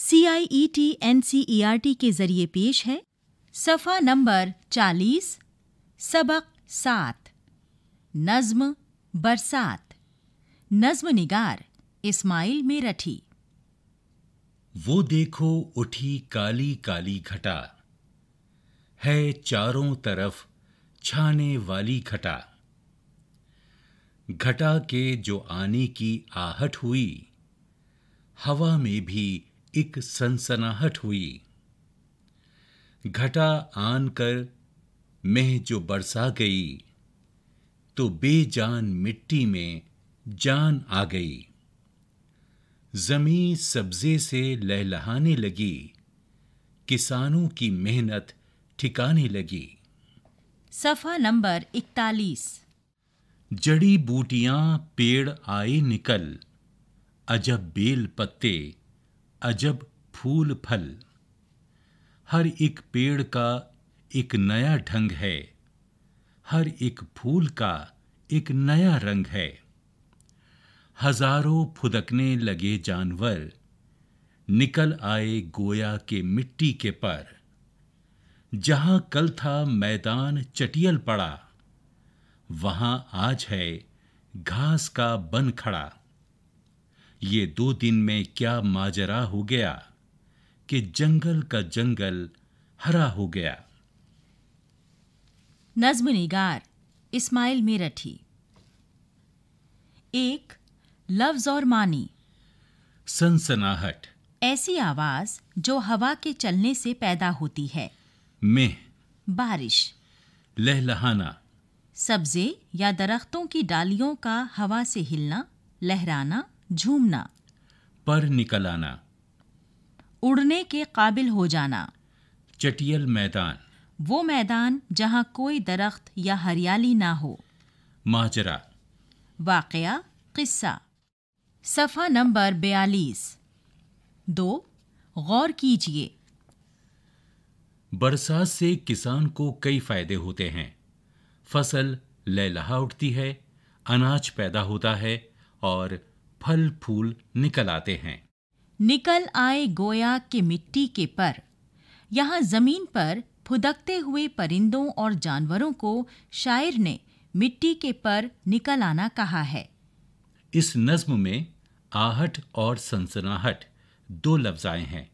C I E T N C E R T के जरिए पेश है सफ़ा नंबर चालीस सबक सात नज्म बरसात नज्म निगार इस्माइल मेरठी वो देखो उठी काली काली घटा है चारों तरफ छाने वाली घटा घटा के जो आने की आहट हुई हवा में भी एक सनसनाहट हुई घटा आन कर मह जो बरसा गई तो बेजान मिट्टी में जान आ गई जमी सब्जे से लहलहाने लगी किसानों की मेहनत ठिकाने लगी सफा नंबर इकतालीस जड़ी बूटियां पेड़ आए निकल अजब बेल पत्ते अजब फूल फल हर एक पेड़ का एक नया ढंग है हर एक फूल का एक नया रंग है हजारों फुदकने लगे जानवर निकल आए गोया के मिट्टी के पर जहां कल था मैदान चटियल पड़ा वहां आज है घास का बन खड़ा ये दो दिन में क्या माजरा हो गया कि जंगल का जंगल हरा हो गया नज्म निगार इस्माइल मेरठी एक लफ्ज और मानी सनसनाहट ऐसी आवाज जो हवा के चलने से पैदा होती है मेह बारिश लहलहाना सब्जे या दरख्तों की डालियों का हवा से हिलना लहराना झूमना पर निकल आना उड़ने के काबिल हो जाना चटियल मैदान वो मैदान जहाँ कोई दरख्त या हरियाली ना हो माजरा वाक़ किस्सा सफ़ा नंबर बयालीस दो गौर कीजिए बरसात से किसान को कई फायदे होते हैं फसल लहलहा उठती है अनाज पैदा होता है और फल फूल निकल आते हैं निकल आए गोया के मिट्टी के पर यहाँ जमीन पर फुदकते हुए परिंदों और जानवरों को शायर ने मिट्टी के पर निकल आना कहा है इस नज्म में आहट और सनसनाहट दो लफ्ज आए हैं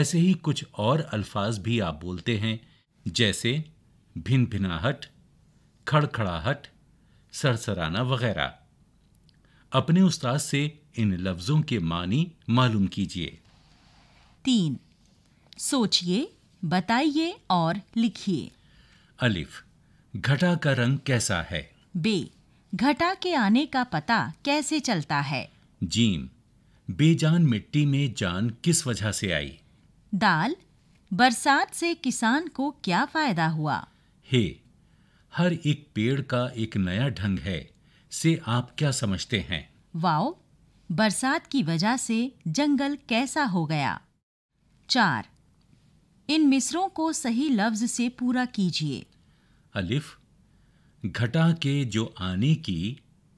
ऐसे ही कुछ और अल्फाज भी आप बोलते हैं जैसे भिन भिनाहट खड़खड़ाहट सरसराना वगैरह अपने उस्ताद से इन लफ्जों के मानी मालूम कीजिए तीन सोचिए बताइए और लिखिए अलिफ घटा का रंग कैसा है बे घटा के आने का पता कैसे चलता है जीम बेजान मिट्टी में जान किस वजह से आई दाल बरसात से किसान को क्या फायदा हुआ हे हर एक पेड़ का एक नया ढंग है से आप क्या समझते हैं वाओ बरसात की वजह से जंगल कैसा हो गया चार इन मिसरों को सही लफ्ज से पूरा कीजिए अलिफ घटा के जो आने की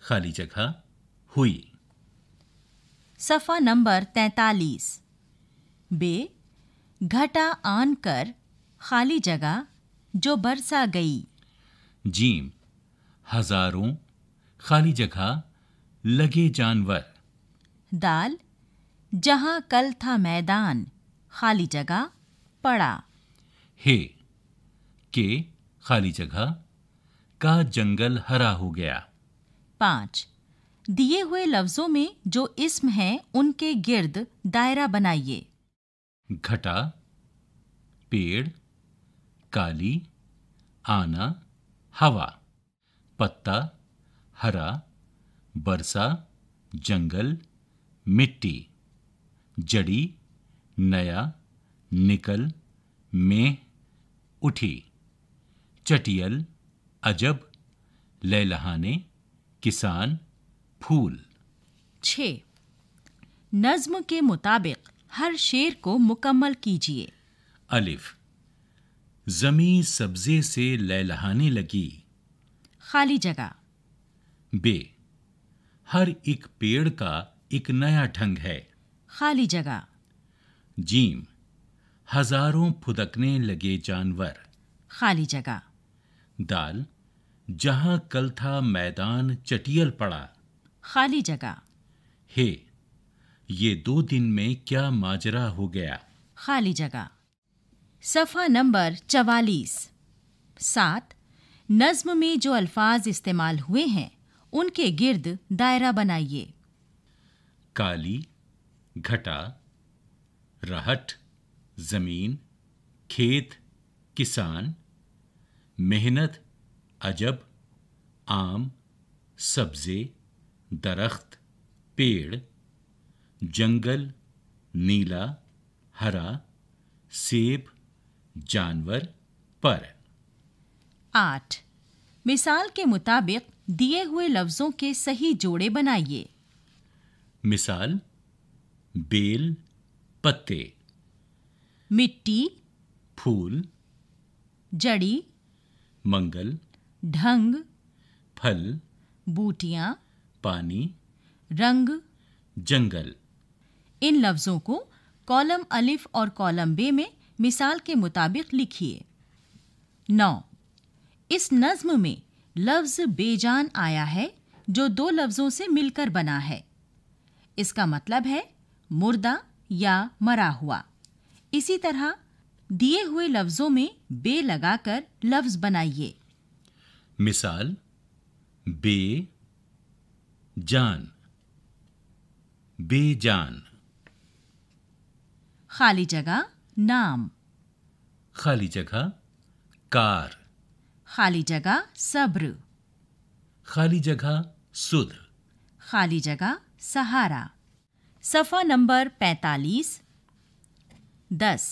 खाली जगह हुई सफा नंबर तैतालीस बे घटा आन कर खाली जगह जो बरसा गई जीम हजारों खाली जगह लगे जानवर दाल जहां कल था मैदान खाली जगह पड़ा हे के खाली जगह का जंगल हरा हो गया पांच दिए हुए लफ्जों में जो इस्म है उनके गिर्द दायरा बनाइए घटा पेड़ काली आना हवा पत्ता हरा बरसा जंगल मिट्टी जड़ी नया निकल में उठी चटियल अजब लहलहाने किसान फूल छ नज्म के मुताबिक हर शेर को मुकम्मल कीजिए अलिफ जमी सब्जे से लहलहाने लगी खाली जगह बे हर एक पेड़ का एक नया ढंग है खाली जगह जीम हजारों फुदकने लगे जानवर खाली जगह दाल जहां कल था मैदान चटियल पड़ा खाली जगह हे ये दो दिन में क्या माजरा हो गया खाली जगह सफ़ा नंबर चवालीस सात नज्म में जो अल्फाज इस्तेमाल हुए हैं उनके गिर्द दायरा बनाइए काली घटा रहट जमीन खेत किसान मेहनत अजब आम सब्ज़े दरख्त पेड़ जंगल नीला हरा सेब जानवर पर आठ मिसाल के मुताबिक दिए हुए लफ्जों के सही जोड़े बनाइए मिसाल बेल पत्ते मिट्टी फूल जड़ी मंगल ढंग फल बूटियां पानी रंग जंगल इन लफ्जों को कॉलम अलिफ और कॉलम बे में मिसाल के मुताबिक लिखिए नौ इस नज्म में लफ्ज़ बेजान आया है जो दो लफ्ज़ों से मिलकर बना है इसका मतलब है मुर्दा या मरा हुआ इसी तरह दिए हुए लफ्ज़ों में बे लगाकर लफ्ज़ बनाइए मिसाल बे जान बेजान खाली जगह नाम खाली जगह कार खाली जगह सब्र खाली जगह सुध खाली जगह सहारा सफ़ा नंबर पैतालीस दस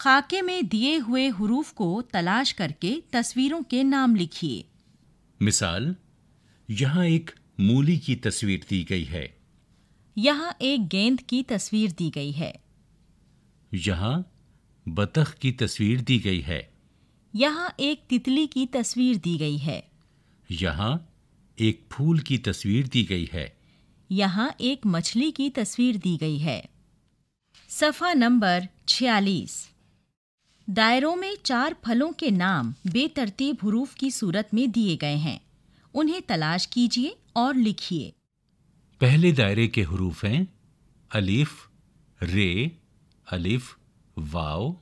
खाके में दिए हुए हरूफ को तलाश करके तस्वीरों के नाम लिखिए मिसाल यहाँ एक मूली की तस्वीर दी गई है यहाँ एक गेंद की तस्वीर दी गई है यहाँ बतख की तस्वीर दी गई है यहाँ एक तितली की तस्वीर दी गई है यहाँ एक फूल की तस्वीर दी गई है यहाँ एक मछली की तस्वीर दी गई है सफ़ा नंबर छियालीस दायरों में चार फलों के नाम बेतरतीब हरूफ की सूरत में दिए गए हैं उन्हें तलाश कीजिए और लिखिए पहले दायरे के हरूफ हैं अलिफ रे अलिफ वाओ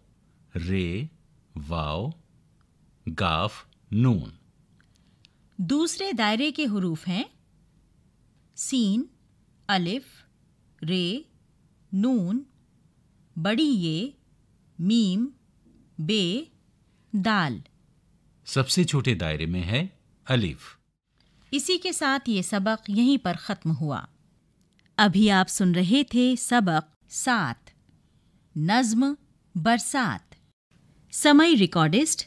रे वाओ गाफ नून दूसरे दायरे के हरूफ हैं सीन अलिफ रे नून बड़ी ये मीम बे दाल सबसे छोटे दायरे में है अलिफ इसी के साथ ये सबक यहीं पर ख़त्म हुआ अभी आप सुन रहे थे सबक सात नज्म बरसात समय रिकॉर्डिस्ट